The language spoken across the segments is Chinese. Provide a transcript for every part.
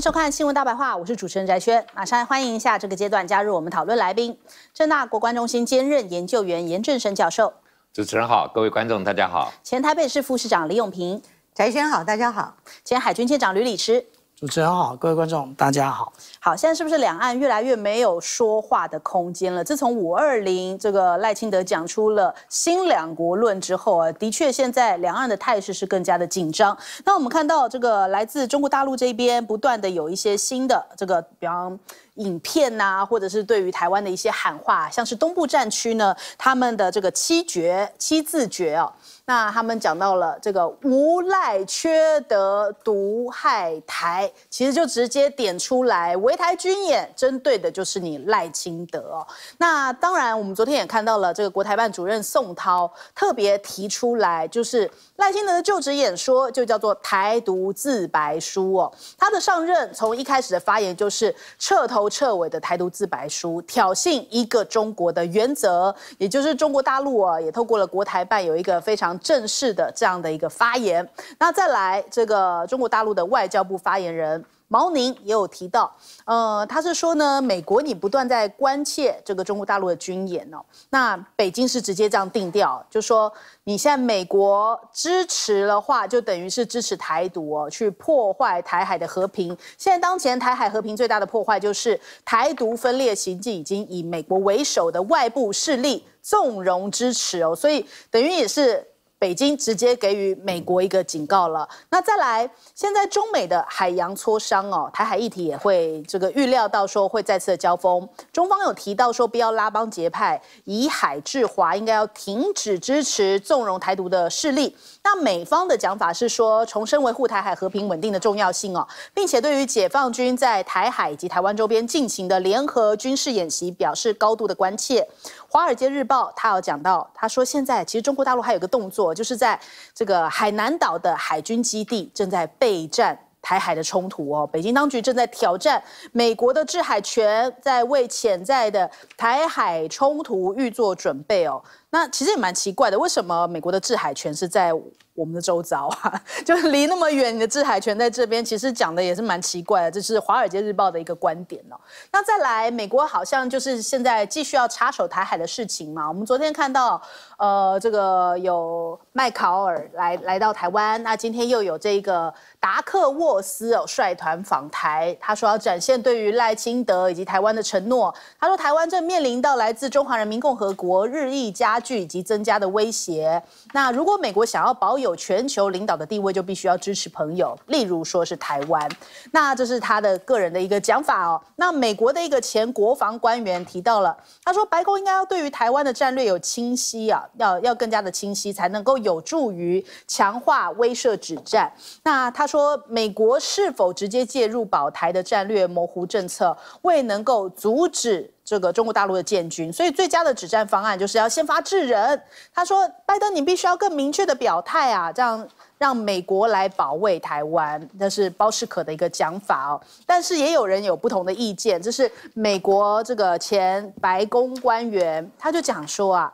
收看新闻大白话，我是主持人翟轩。马上欢迎一下，这个阶段加入我们讨论来宾：正大国关中心兼任研究员严正生教授。主持人好，各位观众大家好。前台北市副市长李永平，翟轩好，大家好。前海军舰长吕礼师。主持人好，各位观众大家好。好，现在是不是两岸越来越没有说话的空间了？自从五二零这个赖清德讲出了新两国论之后啊，的确现在两岸的态势是更加的紧张。那我们看到这个来自中国大陆这边不断的有一些新的这个，比方。影片呐，或者是对于台湾的一些喊话，像是东部战区呢，他们的这个七绝七字诀哦，那他们讲到了这个无赖缺德毒害台，其实就直接点出来，围台军演针对的就是你赖清德哦。那当然，我们昨天也看到了这个国台办主任宋涛特别提出来，就是赖清德的就职演说就叫做《台独自白书》哦，他的上任从一开始的发言就是彻头。彻尾的台独自白书挑衅一个中国的原则，也就是中国大陆啊，也透过了国台办有一个非常正式的这样的一个发言。那再来这个中国大陆的外交部发言人。毛宁也有提到，呃，他是说呢，美国你不断在关切这个中国大陆的军演哦，那北京是直接这样定调，就说你现在美国支持的话，就等于是支持台独哦，去破坏台海的和平。现在当前台海和平最大的破坏，就是台独分裂行径已经以美国为首的外部势力纵容支持哦，所以等于也是。北京直接给予美国一个警告了。那再来，现在中美的海洋磋商哦，台海议题也会这个预料到说会再次的交锋。中方有提到说不要拉帮结派，以海制华，应该要停止支持纵容台独的势力。那美方的讲法是说重申维护台海和平稳定的重要性哦，并且对于解放军在台海以及台湾周边进行的联合军事演习表示高度的关切。华尔街日报它有讲到，它说现在其实中国大陆还有个动作。我就是在这个海南岛的海军基地，正在备战台海的冲突哦。北京当局正在挑战美国的制海权，在为潜在的台海冲突预做准备哦。那其实也蛮奇怪的，为什么美国的制海权是在我们的周遭啊？就离那么远，你的制海权在这边，其实讲的也是蛮奇怪的，这是《华尔街日报》的一个观点哦。那再来，美国好像就是现在继续要插手台海的事情嘛。我们昨天看到，呃，这个有麦考尔来来到台湾，那今天又有这个达克沃斯哦率团访台，他说要展现对于赖清德以及台湾的承诺。他说台湾正面临到来自中华人民共和国日益加。剧以及增加的威胁。那如果美国想要保有全球领导的地位，就必须要支持朋友，例如说是台湾。那这是他的个人的一个讲法哦。那美国的一个前国防官员提到了，他说，白宫应该要对于台湾的战略有清晰啊，要要更加的清晰，才能够有助于强化威慑止战。那他说，美国是否直接介入保台的战略模糊政策，为能够阻止？这个中国大陆的建军，所以最佳的止战方案就是要先发制人。他说，拜登你必须要更明确的表态啊，这样让美国来保卫台湾。那是包世可的一个讲法哦，但是也有人有不同的意见，这是美国这个前白宫官员他就讲说啊。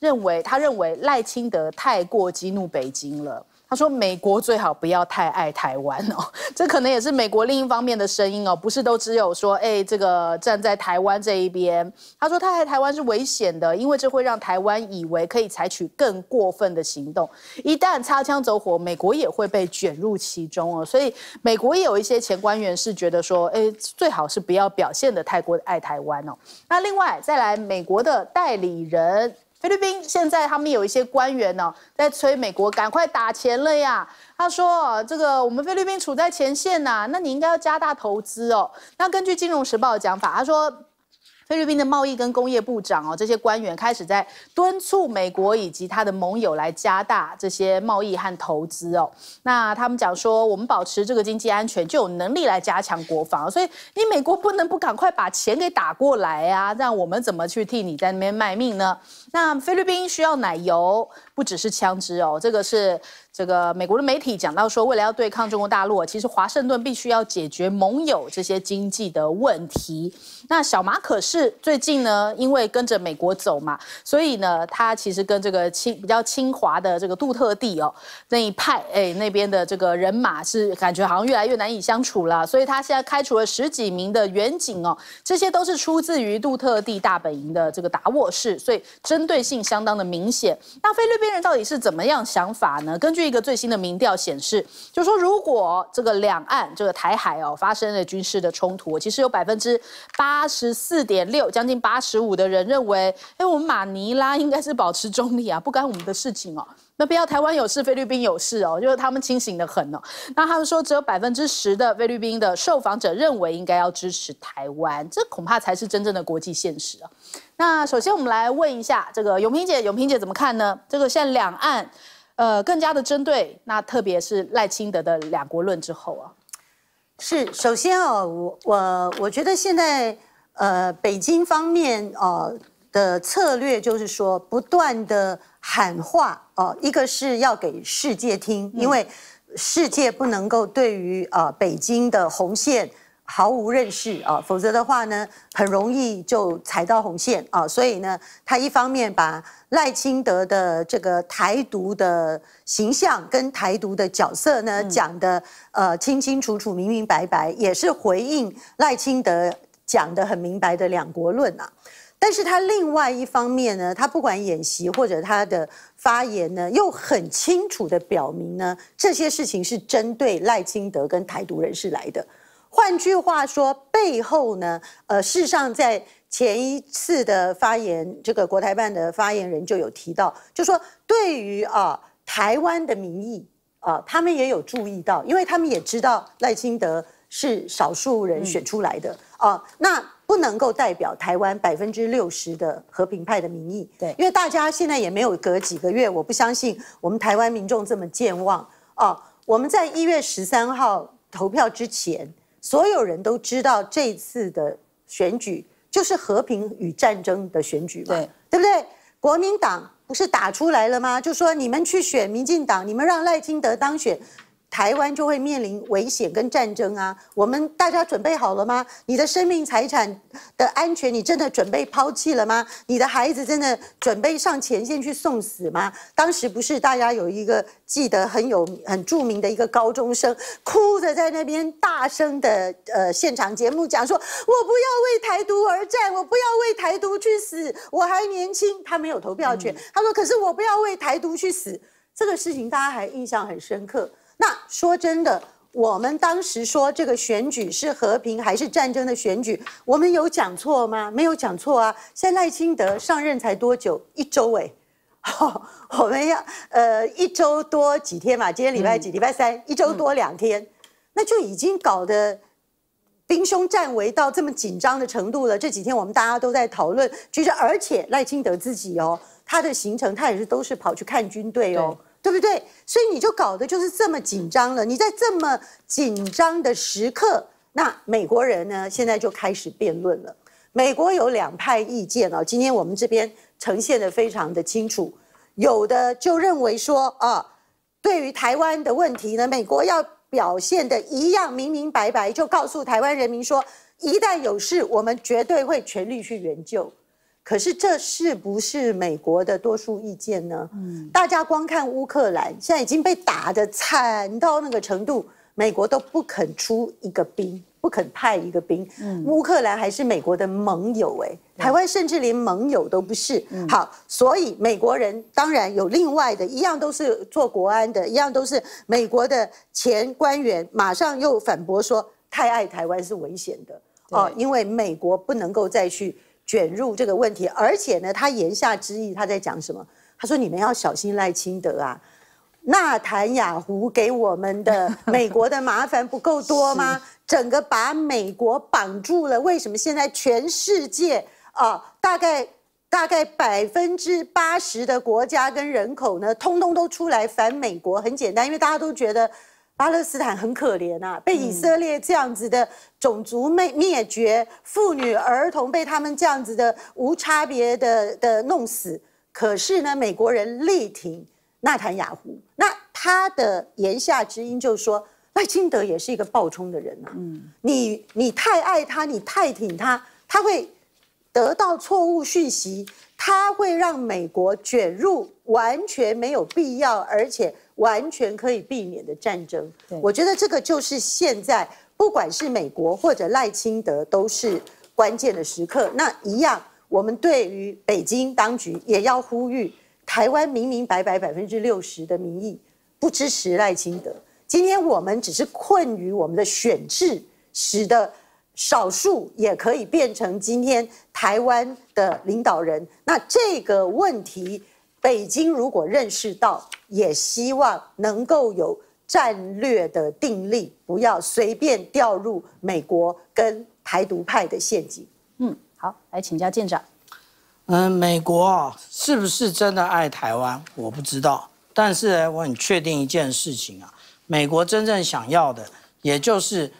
认为他认为赖清德太过激怒北京了。他说，美国最好不要太爱台湾哦，这可能也是美国另一方面的声音哦，不是都只有说，哎，这个站在台湾这一边。他说，太爱台湾是危险的，因为这会让台湾以为可以采取更过分的行动，一旦擦枪走火，美国也会被卷入其中哦。所以，美国也有一些前官员是觉得说，哎，最好是不要表现得太过爱台湾哦。那另外再来，美国的代理人。菲律宾现在他们有一些官员哦，在催美国赶快打钱了呀。他说：“这个我们菲律宾处在前线呐，那你应该要加大投资哦。”那根据《金融时报》的讲法，他说菲律宾的贸易跟工业部长哦，这些官员开始在敦促美国以及他的盟友来加大这些贸易和投资哦。那他们讲说，我们保持这个经济安全就有能力来加强国防，所以你美国不能不赶快把钱给打过来呀，让我们怎么去替你在那边卖命呢？那菲律宾需要奶油，不只是枪支哦。这个是这个美国的媒体讲到说，未来要对抗中国大陆，其实华盛顿必须要解决盟友这些经济的问题。那小马可是最近呢，因为跟着美国走嘛，所以呢，他其实跟这个清比较清华的这个杜特地哦那一派，哎那边的这个人马是感觉好像越来越难以相处了，所以他现在开除了十几名的远景哦，这些都是出自于杜特地大本营的这个达沃市，所以真。针对性相当的明显。那菲律宾人到底是怎么样想法呢？根据一个最新的民调显示，就说如果这个两岸这个台海哦发生了军事的冲突，其实有百分之八十四点六，将近八十五的人认为，哎，我们马尼拉应该是保持中立啊，不干我们的事情哦。那不要台湾有事，菲律宾有事哦，就是他们清醒的很哦。那他们说，只有百分之十的菲律宾的受访者认为应该要支持台湾，这恐怕才是真正的国际现实啊。那首先我们来问一下这个永平姐，永平姐怎么看呢？这个现在两岸，呃，更加的针对，那特别是赖清德的两国论之后啊。是，首先啊，我我我觉得现在呃，北京方面呃、的策略就是说不断的。喊话哦，一个是要给世界听，因为世界不能够对于呃北京的红线毫无认识啊，否则的话呢，很容易就踩到红线啊。所以呢，他一方面把赖清德的这个台独的形象跟台独的角色呢讲的呃清清楚楚、明明白白，也是回应赖清德讲的很明白的两国论啊。但是他另外一方面呢，他不管演习或者他的发言呢，又很清楚的表明呢，这些事情是针对赖清德跟台独人士来的。换句话说，背后呢，呃，事实上在前一次的发言，这个国台办的发言人就有提到，就说对于啊台湾的民意啊，他们也有注意到，因为他们也知道赖清德是少数人选出来的啊，那。不能够代表台湾百分之六十的和平派的民意，对，因为大家现在也没有隔几个月，我不相信我们台湾民众这么健忘哦。我们在一月十三号投票之前，所有人都知道这次的选举就是和平与战争的选举，对，对不对？国民党不是打出来了吗？就说你们去选民进党，你们让赖清德当选。台湾就会面临危险跟战争啊！我们大家准备好了吗？你的生命财产的安全，你真的准备抛弃了吗？你的孩子真的准备上前线去送死吗？当时不是大家有一个记得很有很著名的一个高中生，哭着在那边大声的呃现场节目讲说：“我不要为台独而战，我不要为台独去死，我还年轻，他没有投票权。”他说：“可是我不要为台独去死。”这个事情大家还印象很深刻。那说真的，我们当时说这个选举是和平还是战争的选举，我们有讲错吗？没有讲错啊。现在赖清德上任才多久？一周哎，我们要呃一周多几天嘛？今天礼拜几？礼拜三，一周多两天，那就已经搞得兵凶战危到这么紧张的程度了。这几天我们大家都在讨论，其实而且赖清德自己哦，他的行程他也是都是跑去看军队哦。对不对？所以你就搞的就是这么紧张了。你在这么紧张的时刻，那美国人呢？现在就开始辩论了。美国有两派意见哦。今天我们这边呈现的非常的清楚，有的就认为说啊，对于台湾的问题呢，美国要表现的一样明明白白，就告诉台湾人民说，一旦有事，我们绝对会全力去援救。可是这是不是美国的多数意见呢？嗯，大家光看乌克兰，现在已经被打的惨到那个程度，美国都不肯出一个兵，不肯派一个兵。乌克兰还是美国的盟友，哎，台湾甚至连盟友都不是。好，所以美国人当然有另外的一样，都是做国安的，一样都是美国的前官员，马上又反驳说太爱台湾是危险的哦，因为美国不能够再去。卷入这个问题，而且呢，他言下之意他在讲什么？他说：“你们要小心赖清德啊，纳坦雅胡给我们的 美国的麻烦不够多吗？整个把美国绑住了，为什么现在全世界啊，大概大概百分之八十的国家跟人口呢，通通都出来反美国？很简单，因为大家都觉得。”巴勒斯坦很可怜啊，被以色列这样子的种族灭灭绝，妇女儿童被他们这样子的无差别的的弄死。可是呢，美国人力挺纳坦雅胡，那他的言下之音就是说，赖清德也是一个暴冲的人。嗯，你你太爱他，你太挺他，他会得到错误讯息，他会让美国卷入完全没有必要，而且。完全可以避免的战争，我觉得这个就是现在不管是美国或者赖清德都是关键的时刻。那一样，我们对于北京当局也要呼吁，台湾明明白白百分之六十的民意不支持赖清德。今天我们只是困于我们的选制，使得少数也可以变成今天台湾的领导人。那这个问题。北京如果认识到，也希望能够有战略的定力，不要随便掉入美国跟台独派的陷阱。嗯，好，来请教舰长。嗯，美国啊，是不是真的爱台湾？我不知道，但是我很确定一件事情啊，美国真正想要的，也就是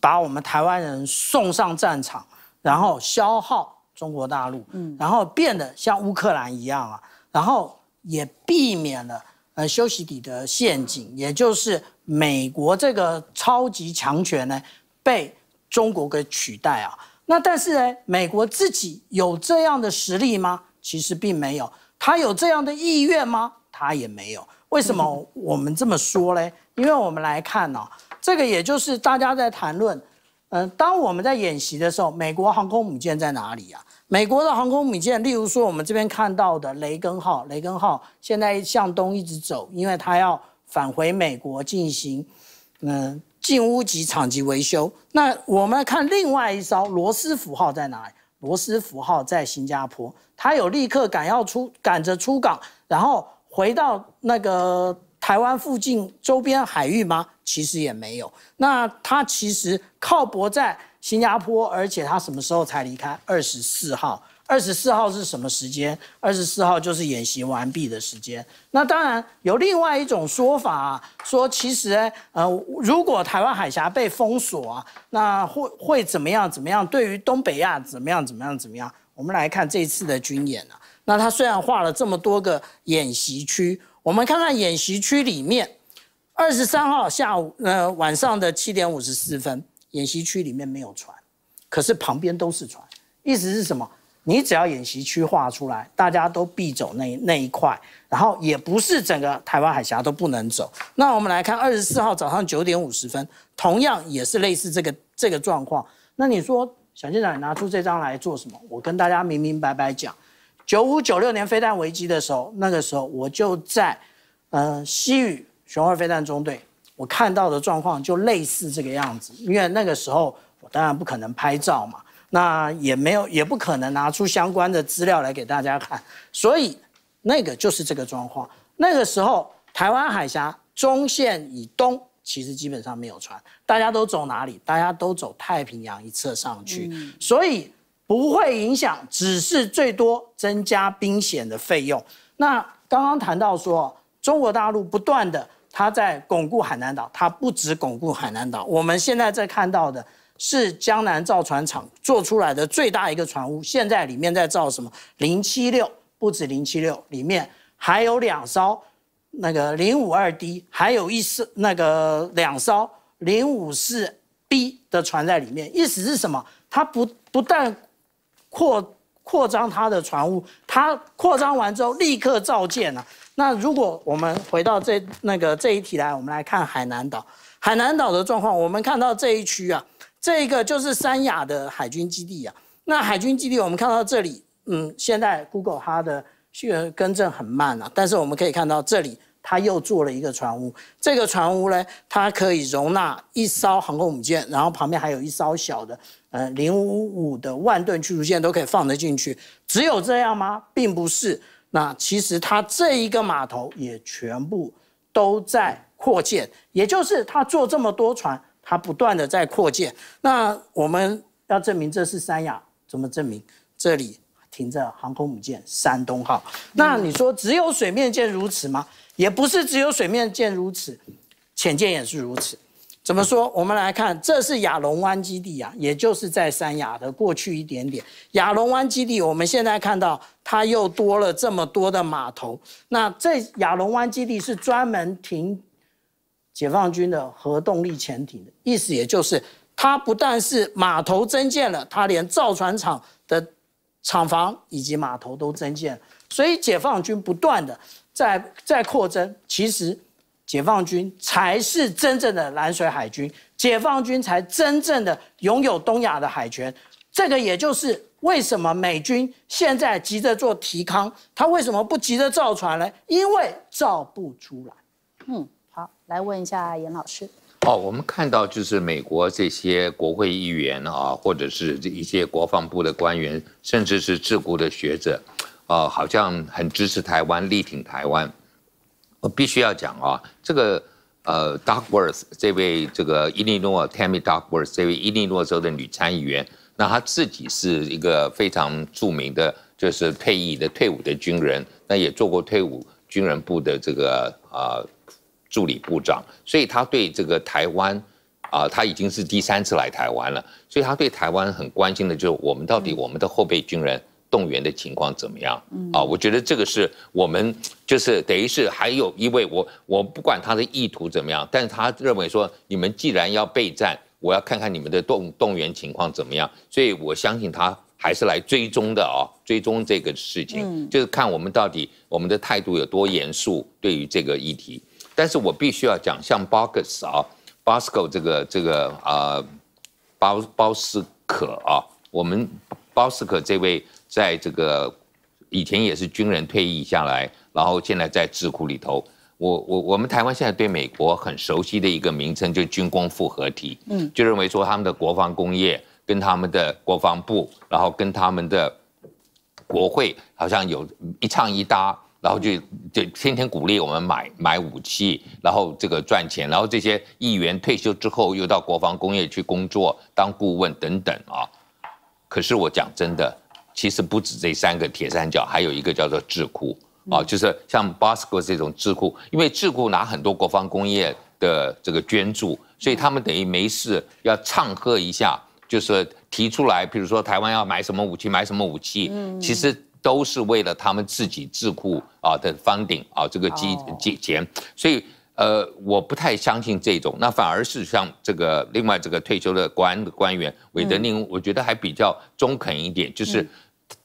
把我们台湾人送上战场，然后消耗中国大陆，嗯，然后变得像乌克兰一样啊。然后也避免了呃休息底的陷阱，也就是美国这个超级强权呢被中国给取代啊。那但是呢，美国自己有这样的实力吗？其实并没有，他有这样的意愿吗？他也没有。为什么 我们这么说呢？因为我们来看呢，这个也就是大家在谈论。嗯，当我们在演习的时候，美国航空母舰在哪里啊？美国的航空母舰，例如说我们这边看到的“雷根号”，“雷根号”现在向东一直走，因为它要返回美国进行，嗯，进屋级厂级维修。那我们看另外一艘“罗斯福号”在哪里？“罗斯福号”在新加坡，它有立刻赶要出，赶着出港，然后回到那个。台湾附近周边海域吗？其实也没有。那它其实靠泊在新加坡，而且它什么时候才离开？二十四号。二十四号是什么时间？二十四号就是演习完毕的时间。那当然有另外一种说法，啊，说其实呃，如果台湾海峡被封锁啊，那会会怎么样？怎么样？对于东北亚怎么样？怎么样？怎么样？我们来看这一次的军演啊。那他虽然画了这么多个演习区。我们看看演习区里面，二十三号下午呃晚上的七点五十四分，演习区里面没有船，可是旁边都是船，意思是什么？你只要演习区画出来，大家都必走那那一块，然后也不是整个台湾海峡都不能走。那我们来看二十四号早上九点五十分，同样也是类似这个这个状况。那你说，小舰长你拿出这张来做什么？我跟大家明明白白讲。九五九六年飞弹危机的时候，那个时候我就在，嗯，西屿玄二飞弹中队，我看到的状况就类似这个样子。因为那个时候我当然不可能拍照嘛，那也没有也不可能拿出相关的资料来给大家看，所以那个就是这个状况。那个时候台湾海峡中线以东其实基本上没有船，大家都走哪里？大家都走太平洋一侧上去，所以。不会影响，只是最多增加兵险的费用。那刚刚谈到说，中国大陆不断的它在巩固海南岛，它不止巩固海南岛。我们现在在看到的是江南造船厂做出来的最大一个船坞，现在里面在造什么？零七六不止零七六，里面还有两艘那个零五二 D，还有一艘那个两艘零五四 B 的船在里面。意思是什么？它不不但扩扩张他的船坞，他扩张完之后立刻造舰了。那如果我们回到这那个这一题来，我们来看海南岛，海南岛的状况。我们看到这一区啊，这个就是三亚的海军基地啊。那海军基地，我们看到这里，嗯，现在 Google 它的去更正很慢啊，但是我们可以看到这里。他又做了一个船坞，这个船坞呢，它可以容纳一艘航空母舰，然后旁边还有一艘小的，呃，零五五的万吨驱逐舰都可以放得进去。只有这样吗？并不是。那其实它这一个码头也全部都在扩建，也就是它做这么多船，它不断的在扩建。那我们要证明这是三亚，怎么证明？这里。停着航空母舰“山东号”，那你说只有水面舰如此吗？也不是只有水面舰如此，潜舰也是如此。怎么说？我们来看，这是亚龙湾基地啊，也就是在三亚的过去一点点。亚龙湾基地，我们现在看到它又多了这么多的码头。那这亚龙湾基地是专门停解放军的核动力潜艇的，意思也就是它不但是码头增建了，它连造船厂。厂房以及码头都增建，所以解放军不断的在在扩增。其实，解放军才是真正的蓝水海军，解放军才真正的拥有东亚的海权。这个也就是为什么美军现在急着做提康，他为什么不急着造船呢？因为造不出来。嗯，好，来问一下严老师。哦，我们看到就是美国这些国会议员啊，或者是一些国防部的官员，甚至是智库的学者，呃，好像很支持台湾，力挺台湾。我必须要讲啊，这个呃，Duckworth 这位这个伊利诺 Tammy Duckworth 这位伊利诺州的女参议员，那她自己是一个非常著名的，就是退役的退伍的军人，那也做过退伍军人部的这个啊。助理部长，所以他对这个台湾，啊，他已经是第三次来台湾了，所以他对台湾很关心的，就是我们到底我们的后备军人动员的情况怎么样？嗯，啊，我觉得这个是我们就是等于是还有一位我我不管他的意图怎么样，但是他认为说你们既然要备战，我要看看你们的动动员情况怎么样，所以我相信他还是来追踪的啊，追踪这个事情，就是看我们到底我们的态度有多严肃对于这个议题。但是我必须要讲，像 Bogus 啊，Bosco 这个这个啊，包包斯可啊，我们包斯可这位在这个以前也是军人退役下来，然后现在在智库里头。我我我们台湾现在对美国很熟悉的一个名称，就军工复合体，嗯，就认为说他们的国防工业跟他们的国防部，然后跟他们的国会好像有一唱一搭。然后就就天天鼓励我们买买武器，然后这个赚钱，然后这些议员退休之后又到国防工业去工作当顾问等等啊。可是我讲真的，其实不止这三个铁三角，还有一个叫做智库啊，就是像巴斯 o 这种智库，因为智库拿很多国防工业的这个捐助，所以他们等于没事要唱和一下，就是提出来，比如说台湾要买什么武器，买什么武器，其实。都是为了他们自己智库啊的 funding 啊这个基基钱，所以呃我不太相信这种，那反而是像这个另外这个退休的官官员韦德宁，我觉得还比较中肯一点，就是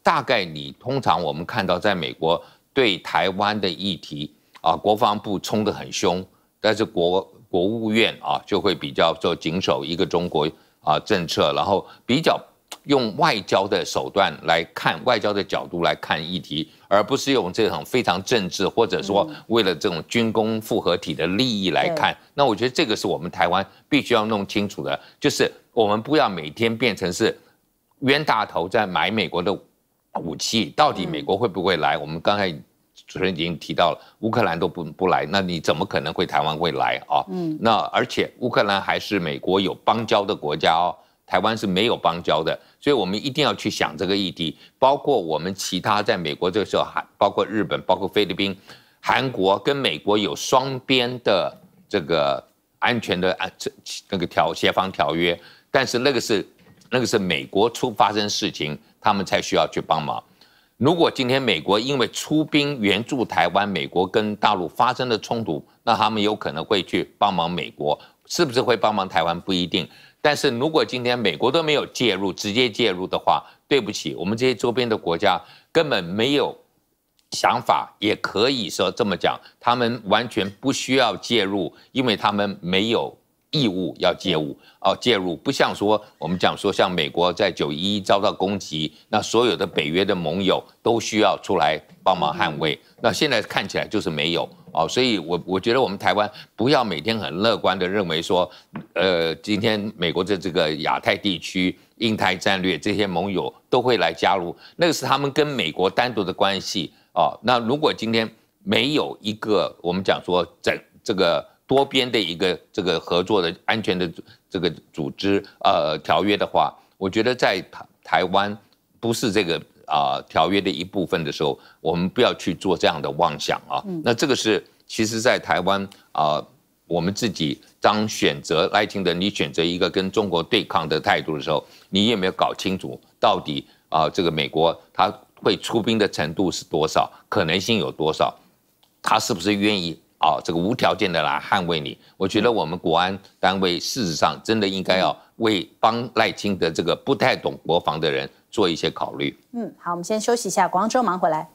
大概你通常我们看到在美国对台湾的议题啊，国防部冲得很凶，但是国国务院啊就会比较做谨守一个中国啊政策，然后比较。用外交的手段来看，外交的角度来看议题，而不是用这种非常政治或者说为了这种军工复合体的利益来看。那我觉得这个是我们台湾必须要弄清楚的，就是我们不要每天变成是冤大头在买美国的武器，到底美国会不会来？我们刚才主持人已经提到了，乌克兰都不不来，那你怎么可能会台湾会来啊？嗯，那而且乌克兰还是美国有邦交的国家哦。台湾是没有邦交的，所以我们一定要去想这个议题。包括我们其他在美国这个时候，还包括日本、包括菲律宾、韩国跟美国有双边的这个安全的安这那个条协防条约。但是那个是那个是美国出发生事情，他们才需要去帮忙。如果今天美国因为出兵援助台湾，美国跟大陆发生了冲突，那他们有可能会去帮忙美国，是不是会帮忙台湾不一定。但是如果今天美国都没有介入，直接介入的话，对不起，我们这些周边的国家根本没有想法，也可以说这么讲，他们完全不需要介入，因为他们没有。义务要介入哦，介入不像说我们讲说像美国在九一一遭到攻击，那所有的北约的盟友都需要出来帮忙捍卫。那现在看起来就是没有哦，所以我我觉得我们台湾不要每天很乐观的认为说，呃，今天美国的这个亚太地区印太战略这些盟友都会来加入，那个是他们跟美国单独的关系啊。那如果今天没有一个我们讲说整这个。多边的一个这个合作的、安全的这个组织，呃，条约的话，我觉得在台台湾不是这个啊条约的一部分的时候，我们不要去做这样的妄想啊。那这个是其实在台湾啊，我们自己当选择赖清的，你选择一个跟中国对抗的态度的时候，你有没有搞清楚到底啊这个美国他会出兵的程度是多少，可能性有多少，他是不是愿意？好，这个无条件的来捍卫你，我觉得我们国安单位事实上真的应该要为帮赖清德这个不太懂国防的人做一些考虑。嗯，好，我们先休息一下，广州忙回来。